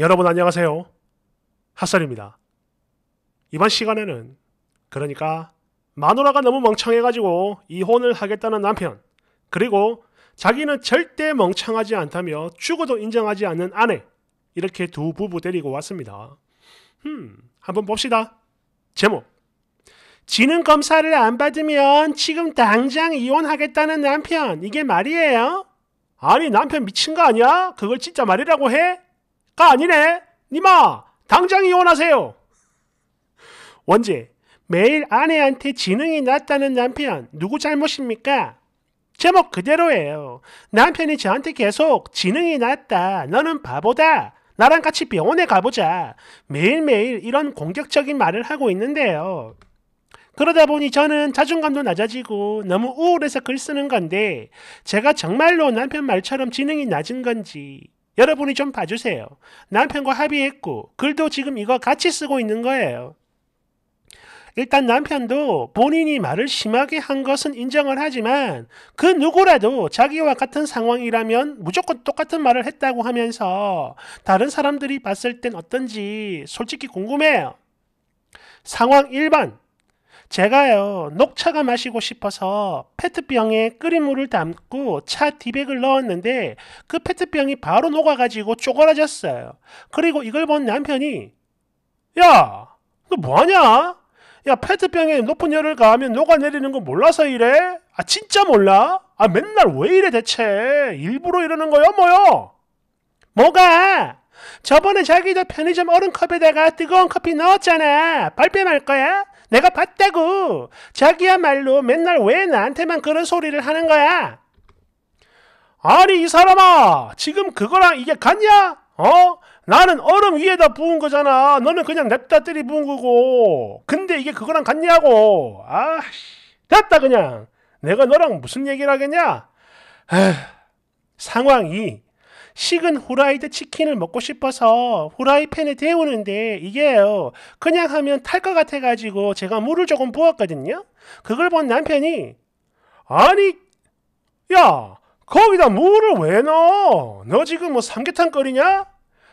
여러분 안녕하세요. 핫설입니다. 이번 시간에는 그러니까 마누라가 너무 멍청해가지고 이혼을 하겠다는 남편 그리고 자기는 절대 멍청하지 않다며 죽어도 인정하지 않는 아내 이렇게 두 부부 데리고 왔습니다. 흠 한번 봅시다. 제목 지능 검사를 안 받으면 지금 당장 이혼하겠다는 남편 이게 말이에요? 아니 남편 미친 거 아니야? 그걸 진짜 말이라고 해? 가 아니네. 니마 당장 이혼하세요. 원지 매일 아내한테 지능이 낮다는 남편 누구 잘못입니까? 제목 그대로예요. 남편이 저한테 계속 지능이 낮다. 너는 바보다. 나랑 같이 병원에 가보자. 매일매일 이런 공격적인 말을 하고 있는데요. 그러다 보니 저는 자존감도 낮아지고 너무 우울해서 글 쓰는 건데 제가 정말로 남편 말처럼 지능이 낮은 건지 여러분이 좀 봐주세요. 남편과 합의했고 글도 지금 이거 같이 쓰고 있는 거예요. 일단 남편도 본인이 말을 심하게 한 것은 인정을 하지만 그 누구라도 자기와 같은 상황이라면 무조건 똑같은 말을 했다고 하면서 다른 사람들이 봤을 땐 어떤지 솔직히 궁금해요. 상황 1번. 제가요, 녹차가 마시고 싶어서 페트병에 끓인 물을 담고 차 디백을 넣었는데 그 페트병이 바로 녹아가지고 쪼그라졌어요. 그리고 이걸 본 남편이 야, 너 뭐하냐? 야, 페트병에 높은 열을 가하면 녹아내리는 거 몰라서 이래? 아, 진짜 몰라? 아, 맨날 왜 이래 대체? 일부러 이러는 거야, 뭐요? 뭐가? 저번에 자기도 편의점 얼음 컵에다가 뜨거운 커피 넣었잖아. 발뺌할 거야? 내가 봤다고. 자기야말로 맨날 왜 나한테만 그런 소리를 하는 거야? 아니 이 사람아 지금 그거랑 이게 같냐? 어? 나는 얼음 위에다 부은 거잖아. 너는 그냥 냅다 때리 부은 거고. 근데 이게 그거랑 같냐고. 아씨 됐다 그냥. 내가 너랑 무슨 얘기를 하겠냐? 에휴, 상황이 식은 후라이드 치킨을 먹고 싶어서 후라이팬에 데우는데 이게요. 그냥 하면 탈 것 같아가지고 제가 물을 조금 부었거든요. 그걸 본 남편이 아니 야 거기다 물을 왜 넣어? 너 지금 뭐 삼계탕 끓이냐?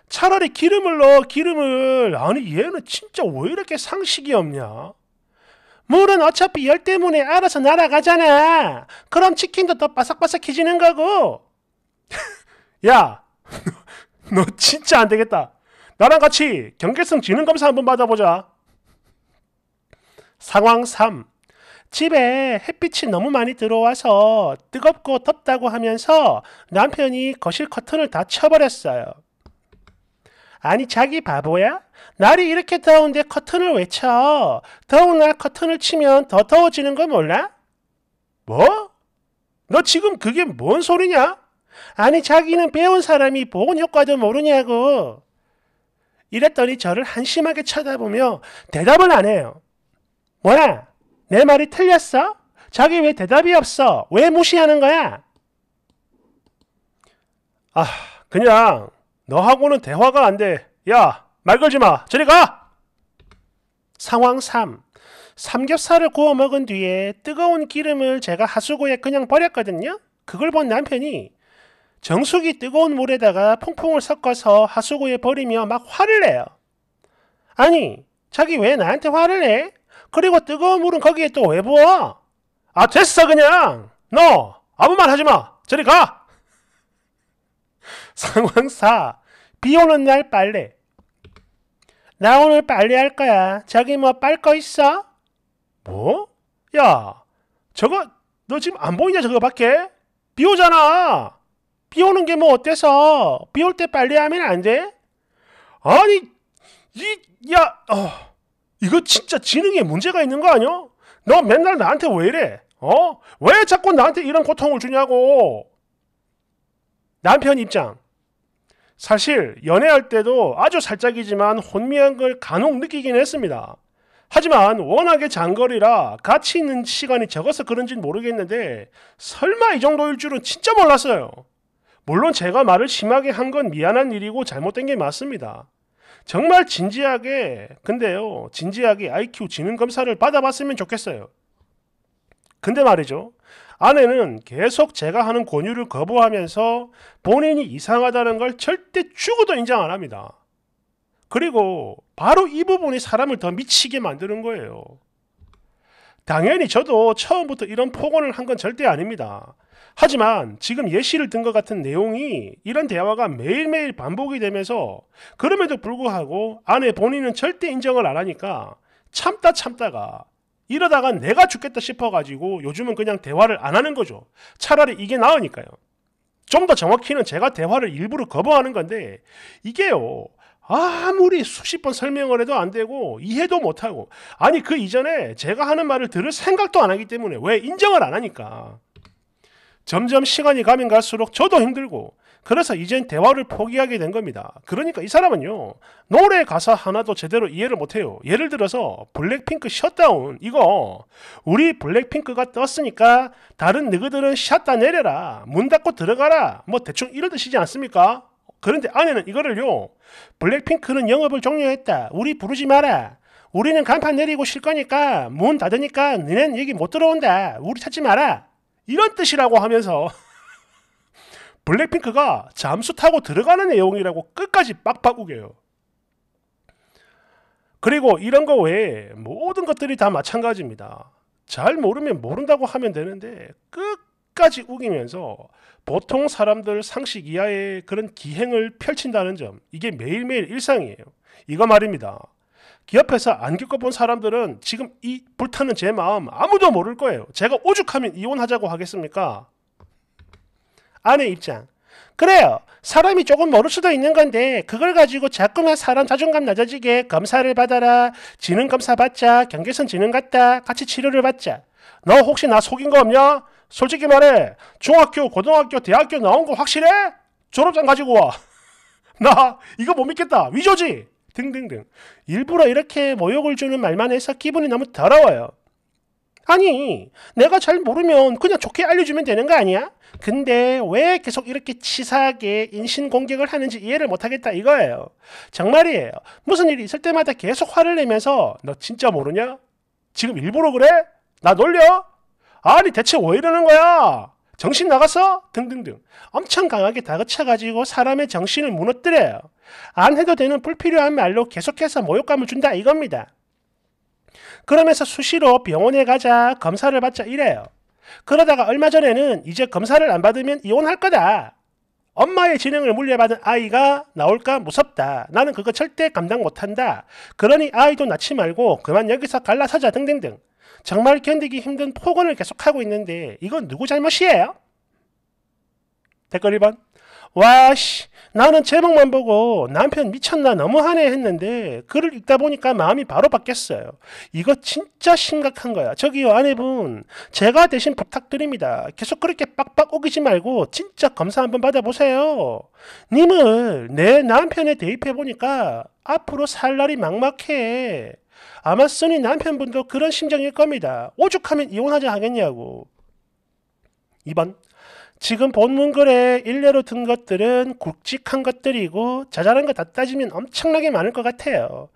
차라리 기름을 넣어 기름을 아니 얘는 진짜 왜 이렇게 상식이 없냐? 물은 어차피 열 때문에 알아서 날아가잖아. 그럼 치킨도 더 바삭바삭해지는 거고. 야, 너 진짜 안 되겠다. 나랑 같이 경계성 지능검사 한번 받아보자. 상황 3. 집에 햇빛이 너무 많이 들어와서 뜨겁고 덥다고 하면서 남편이 거실 커튼을 다 쳐버렸어요. 아니 자기 바보야? 날이 이렇게 더운데 커튼을 왜 쳐? 더운 날 커튼을 치면 더 더워지는 거 몰라? 뭐? 너 지금 그게 뭔 소리냐? 아니 자기는 배운 사람이 보건 효과도 모르냐고. 이랬더니 저를 한심하게 쳐다보며 대답을 안 해요. 뭐야? 내 말이 틀렸어? 자기 왜 대답이 없어? 왜 무시하는 거야? 아, 그냥 너하고는 대화가 안 돼. 야, 말 걸지 마. 저리 가! 상황 3. 삼겹살을 구워 먹은 뒤에 뜨거운 기름을 제가 하수구에 그냥 버렸거든요. 그걸 본 남편이 정수기 뜨거운 물에다가 퐁퐁을 섞어서 하수구에 버리며 막 화를 내요. 아니, 자기 왜 나한테 화를 내? 그리고 뜨거운 물은 거기에 또 왜 부어? 아, 됐어, 그냥! 너! 아무 말 하지 마! 저리 가! 상황 4. 비 오는 날 빨래. 나 오늘 빨래 할 거야. 자기 뭐 빨 거 있어? 뭐? 야, 저거, 너 지금 안 보이냐, 저거 밖에? 비 오잖아! 비 오는 게 뭐 어때서? 비 올 때 빨리 하면 안 돼? 아니, 이, 야, 어, 이거 진짜 지능에 문제가 있는 거 아니야? 너 맨날 나한테 왜 이래? 어? 왜 자꾸 나한테 이런 고통을 주냐고? 남편 입장. 사실 연애할 때도 아주 살짝이지만 혼미한 걸 간혹 느끼긴 했습니다. 하지만 워낙에 장거리라 같이 있는 시간이 적어서 그런진 모르겠는데 설마 이 정도일 줄은 진짜 몰랐어요. 물론 제가 말을 심하게 한 건 미안한 일이고 잘못된 게 맞습니다. 정말 진지하게, 근데요, 진지하게 IQ 지능 검사를 받아봤으면 좋겠어요. 근데 말이죠. 아내는 계속 제가 하는 권유를 거부하면서 본인이 이상하다는 걸 절대 죽어도 인정 안 합니다. 그리고 바로 이 부분이 사람을 더 미치게 만드는 거예요. 당연히 저도 처음부터 이런 폭언을 한 건 절대 아닙니다. 하지만 지금 예시를 든 것 같은 내용이 이런 대화가 매일매일 반복이 되면서 그럼에도 불구하고 아내 본인은 절대 인정을 안 하니까 참다 참다가 이러다가 내가 죽겠다 싶어가지고 요즘은 그냥 대화를 안 하는 거죠. 차라리 이게 나으니까요. 좀 더 정확히는 제가 대화를 일부러 거부하는 건데 이게요. 아무리 수십 번 설명을 해도 안 되고 이해도 못하고 아니 그 이전에 제가 하는 말을 들을 생각도 안 하기 때문에 왜 인정을 안 하니까 점점 시간이 가면 갈수록 저도 힘들고 그래서 이젠 대화를 포기하게 된 겁니다. 그러니까 이 사람은요. 노래 가사 하나도 제대로 이해를 못해요. 예를 들어서 블랙핑크 셧다운 이거 우리 블랙핑크가 떴으니까 다른 너희들은 샷다 내려라. 문 닫고 들어가라. 뭐 대충 이러듯이지 않습니까? 그런데 아내는 이거를요. 블랙핑크는 영업을 종료했다. 우리 부르지 마라. 우리는 간판 내리고 쉴 거니까 문 닫으니까 너넨 여기 못 들어온다. 우리 찾지 마라. 이런 뜻이라고 하면서 블랙핑크가 잠수 타고 들어가는 내용이라고 끝까지 빡빡 우겨요. 그리고 이런 거 외에 모든 것들이 다 마찬가지입니다. 잘 모르면 모른다고 하면 되는데 끝까지 우기면서 보통 사람들 상식 이하의 그런 기행을 펼친다는 점 이게 매일매일 일상이에요. 이거 말입니다. 기업에서안 겪어본 사람들은 지금 이 불타는 제 마음 아무도 모를 거예요. 제가 오죽하면 이혼하자고 하겠습니까? 아내 입장. 그래요. 사람이 조금 모를 수도 있는 건데 그걸 가지고 자꾸만 사람 자존감 낮아지게 검사를 받아라. 지능 검사 받자. 경계선 지능 같다. 같이 치료를 받자. 너 혹시 나 속인 거 없냐? 솔직히 말해. 중학교, 고등학교, 대학교 나온 거 확실해? 졸업장 가지고 와. 나 이거 못 믿겠다. 위조지? 등등등. 일부러 이렇게 모욕을 주는 말만 해서 기분이 너무 더러워요. 아니, 내가 잘 모르면 그냥 좋게 알려주면 되는 거 아니야? 근데 왜 계속 이렇게 치사하게 인신공격을 하는지 이해를 못하겠다 이거예요. 정말이에요. 무슨 일이 있을 때마다 계속 화를 내면서 너 진짜 모르냐? 지금 일부러 그래? 나 놀려? 아니 대체 왜 이러는 거야? 정신 나갔어? 등등등. 엄청 강하게 다그쳐가지고 사람의 정신을 무너뜨려요. 안 해도 되는 불필요한 말로 계속해서 모욕감을 준다 이겁니다. 그러면서 수시로 병원에 가자, 검사를 받자 이래요. 그러다가 얼마 전에는 이제 검사를 안 받으면 이혼할 거다. 엄마의 진행을 물려받은 아이가 나올까 무섭다. 나는 그거 절대 감당 못한다. 그러니 아이도 낳지 말고 그만 여기서 갈라서자 등등등. 정말 견디기 힘든 폭언을 계속하고 있는데 이건 누구 잘못이에요? 댓글 1번 와씨 나는 제목만 보고 남편 미쳤나 너무하네 했는데 글을 읽다 보니까 마음이 바로 바뀌었어요. 이거 진짜 심각한 거야. 저기요 아내분 제가 대신 부탁드립니다. 계속 그렇게 빡빡 오기지 말고 진짜 검사 한번 받아보세요. 님을 내 남편에 대입해 보니까 앞으로 살 날이 막막해. 아마 써니 남편분도 그런 심정일 겁니다. 오죽하면 이혼하자 하겠냐고. 2번. 지금 본문 글에 일례로 든 것들은 굵직한 것들이고 자잘한 거 다 따지면 엄청나게 많을 것 같아요.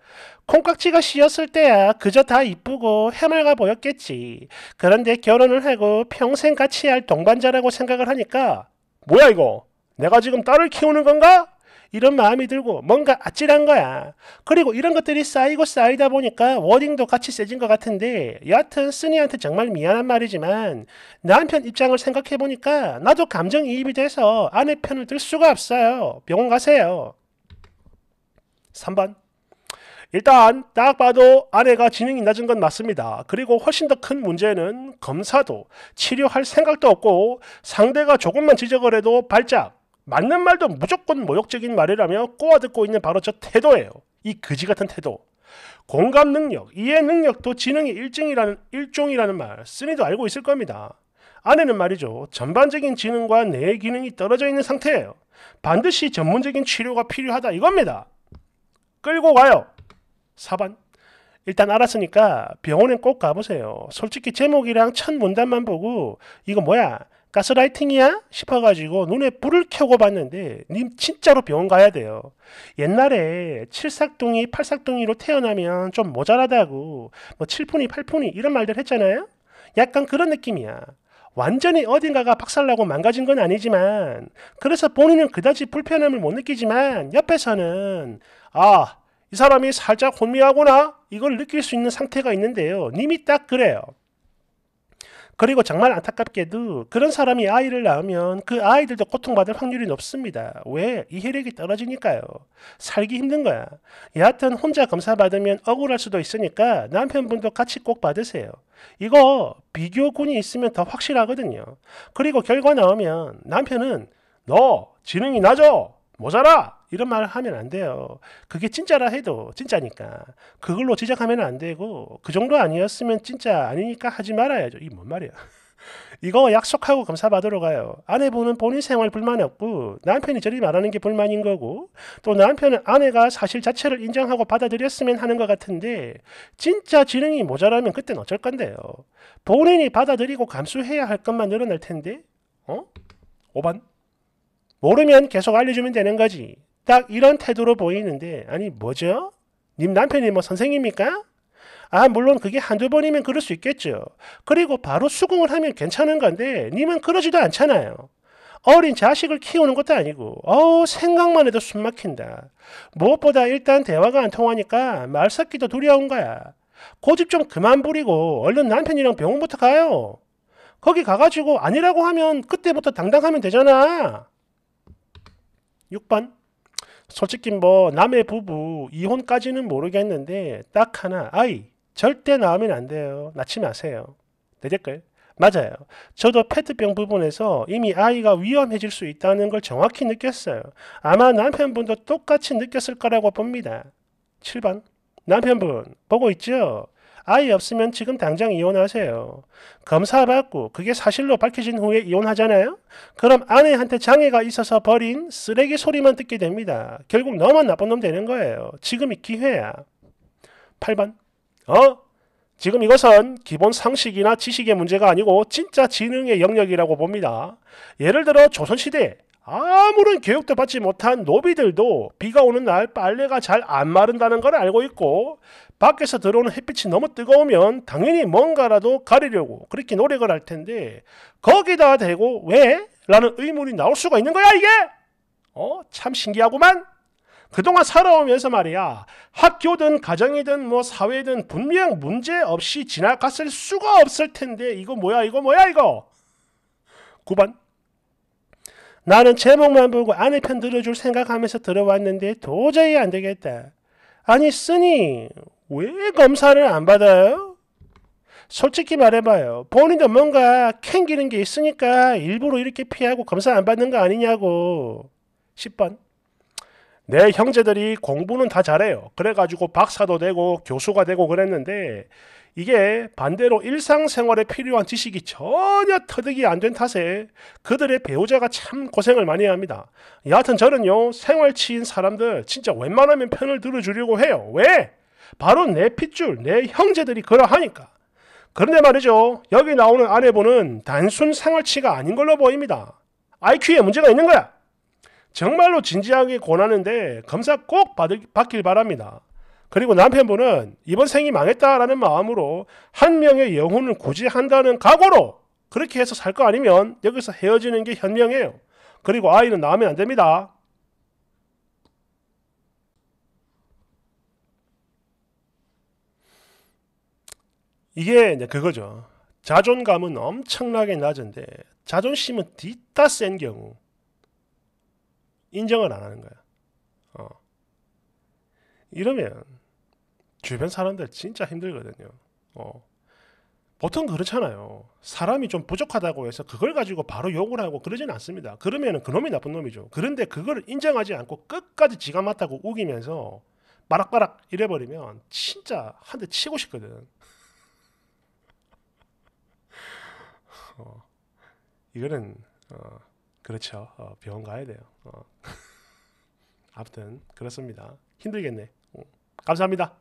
콩깍지가 씌었을 때야 그저 다 이쁘고 해맑아 보였겠지. 그런데 결혼을 하고 평생 같이 할 동반자라고 생각을 하니까 뭐야 이거? 내가 지금 딸을 키우는 건가? 이런 마음이 들고 뭔가 아찔한 거야. 그리고 이런 것들이 쌓이고 쌓이다 보니까 워딩도 같이 세진 것 같은데 여하튼 쓰니한테 정말 미안한 말이지만 남편 입장을 생각해보니까 나도 감정이입이 돼서 아내 편을 들 수가 없어요. 병원 가세요. 3번 일단 딱 봐도 아내가 지능이 낮은 건 맞습니다. 그리고 훨씬 더 큰 문제는 검사도 치료할 생각도 없고 상대가 조금만 지적을 해도 발작 맞는 말도 무조건 모욕적인 말이라며 꼬아듣고 있는 바로 저 태도예요. 이 그지 같은 태도. 공감 능력, 이해 능력도 지능의 일종이라는, 일종이라는 말, 쓰니도 알고 있을 겁니다. 아내는 말이죠. 전반적인 지능과 뇌 기능이 떨어져 있는 상태예요. 반드시 전문적인 치료가 필요하다 이겁니다. 끌고 가요. 4번. 일단 알았으니까 병원엔꼭 가보세요. 솔직히 제목이랑 첫 문단만 보고 이거 뭐야 가스라이팅이야? 싶어가지고 눈에 불을 켜고 봤는데 님 진짜로 병원 가야 돼요. 옛날에 칠삭둥이 팔삭둥이로 태어나면 좀 모자라다고 뭐 칠푼이 팔푼이 이런 말들 했잖아요. 약간 그런 느낌이야. 완전히 어딘가가 박살나고 망가진 건 아니지만 그래서 본인은 그다지 불편함을 못 느끼지만 옆에서는 아 이 사람이 살짝 혼미하구나 이걸 느낄 수 있는 상태가 있는데요. 님이 딱 그래요. 그리고 정말 안타깝게도 그런 사람이 아이를 낳으면 그 아이들도 고통받을 확률이 높습니다. 왜? 이 혈액이 떨어지니까요. 살기 힘든 거야. 여하튼 혼자 검사 받으면 억울할 수도 있으니까 남편분도 같이 꼭 받으세요. 이거 비교군이 있으면 더 확실하거든요. 그리고 결과 나오면 남편은 너 지능이 낮아 모자라 이런 말을 하면 안 돼요. 그게 진짜라 해도 진짜니까 그걸로 지적하면 안 되고 그 정도 아니었으면 진짜 아니니까 하지 말아야죠. 이 뭔 말이야? 이거 약속하고 검사받으러 가요. 아내분은 본인 생활 불만이 없고 남편이 저리 말하는 게 불만인 거고 또 남편은 아내가 사실 자체를 인정하고 받아들였으면 하는 것 같은데 진짜 지능이 모자라면 그땐 어쩔 건데요. 본인이 받아들이고 감수해야 할 것만 늘어날 텐데 어? 5번 모르면 계속 알려주면 되는 거지. 딱 이런 태도로 보이는데 아니 뭐죠? 님 남편이 뭐 선생입니까? 아 물론 그게 한두 번이면 그럴 수 있겠죠. 그리고 바로 수긍을 하면 괜찮은 건데 님은 그러지도 않잖아요. 어린 자식을 키우는 것도 아니고 어우 생각만 해도 숨 막힌다. 무엇보다 일단 대화가 안 통하니까 말 섞기도 두려운 거야. 고집 좀 그만 부리고 얼른 남편이랑 병원부터 가요. 거기 가가지고 아니라고 하면 그때부터 당당하면 되잖아. 6번 솔직히 뭐 남의 부부 이혼까지는 모르겠는데 딱 하나 아이 절대 나오면안 돼요. 낳지 마세요. 내 댓글 맞아요. 저도 페트병 부분에서 이미 아이가 위험해질 수 있다는 걸 정확히 느꼈어요. 아마 남편분도 똑같이 느꼈을 거라고 봅니다. 7번 남편분 보고 있죠? 아이 없으면 지금 당장 이혼하세요. 검사받고 그게 사실로 밝혀진 후에 이혼하잖아요. 그럼 아내한테 장애가 있어서 버린 쓰레기 소리만 듣게 됩니다. 결국 너만 나쁜 놈 되는 거예요. 지금이 기회야. 8번 어? 지금 이것은 기본 상식이나 지식의 문제가 아니고 진짜 지능의 영역이라고 봅니다. 예를 들어 조선시대 아무런 교육도 받지 못한 노비들도 비가 오는 날 빨래가 잘 안 마른다는 걸 알고 있고 밖에서 들어오는 햇빛이 너무 뜨거우면 당연히 뭔가라도 가리려고 그렇게 노력을 할 텐데 거기다 대고 왜? 라는 의문이 나올 수가 있는 거야 이게? 어? 참 신기하구만. 그동안 살아오면서 말이야 학교든 가정이든 뭐 사회든 분명 문제 없이 지나갔을 수가 없을 텐데 이거 뭐야 이거 뭐야 이거 9번 나는 제목만 보고 아내 편 들어줄 생각하면서 들어왔는데 도저히 안 되겠다. 아니 쓰니 왜 검사를 안 받아요? 솔직히 말해봐요. 본인도 뭔가 캥기는 게 있으니까 일부러 이렇게 피하고 검사 안 받는 거 아니냐고. 10번. 내 형제들이 공부는 다 잘해요. 그래가지고 박사도 되고 교수가 되고 그랬는데 이게 반대로 일상생활에 필요한 지식이 전혀 터득이 안 된 탓에 그들의 배우자가 참 고생을 많이 합니다. 여하튼 저는요, 생활치인 사람들 진짜 웬만하면 편을 들어주려고 해요. 왜? 바로 내 핏줄, 내 형제들이 그러하니까. 그런데 말이죠, 여기 나오는 아내분은 단순 생활치가 아닌 걸로 보입니다. IQ에 문제가 있는 거야. 정말로 진지하게 권하는데 검사 꼭 받을, 받길 바랍니다. 그리고 남편분은 이번 생이 망했다라는 마음으로 한 명의 영혼을 고지한다는 각오로 그렇게 해서 살 거 아니면 여기서 헤어지는 게 현명해요. 그리고 아이는 낳으면 안 됩니다. 이게 이제 그거죠. 자존감은 엄청나게 낮은데 자존심은 뒤따 센 경우 인정을 안 하는 거야. 어. 이러면 주변 사람들 진짜 힘들거든요. 어. 보통 그렇잖아요. 사람이 좀 부족하다고 해서 그걸 가지고 바로 욕을 하고 그러지는 않습니다. 그러면은 그놈이 나쁜 놈이죠. 그런데 그걸 인정하지 않고 끝까지 지가 맞다고 우기면서 바락바락 이래버리면 진짜 한 대 치고 싶거든. 어, 이거는 어, 그렇죠. 어, 병원 가야 돼요. 어. 아무튼 그렇습니다. 힘들겠네. 어. 감사합니다.